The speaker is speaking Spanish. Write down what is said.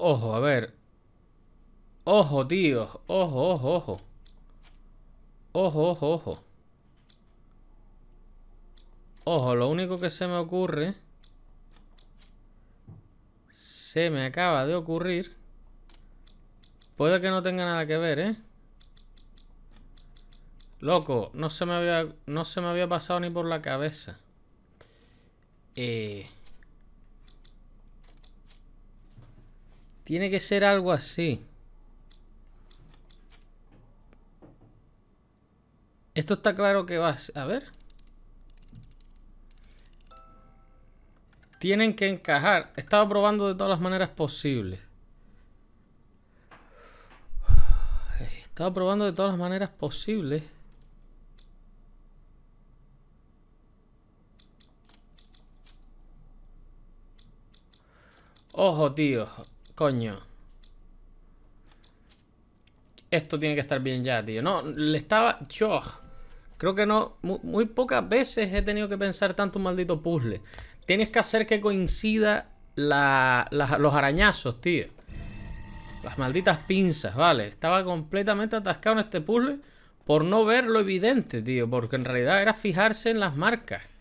Ojo, a ver. Ojo, tío. Ojo, ojo, ojo. Ojo, ojo, ojo. Ojo, lo único que se me ocurre... Se me acaba de ocurrir. Puede que no tenga nada que ver, ¿eh? Loco, no se me había, no se me había pasado ni por la cabeza. Eh... Tiene que ser algo así. Esto está claro que va a... a ver. Tienen que encajar. Estaba probando de todas las maneras posibles. Estaba probando de todas las maneras posibles. Ojo, tío. Coño. Esto tiene que estar bien ya, tío. No, le estaba... Yo... Creo que no... Muy, pocas veces he tenido que pensar tanto un maldito puzzle. Tienes que hacer que coincida los arañazos, tío. Las malditas pinzas, vale. Estaba completamente atascado en este puzzle por no ver lo evidente, tío. Porque en realidad era fijarse en las marcas.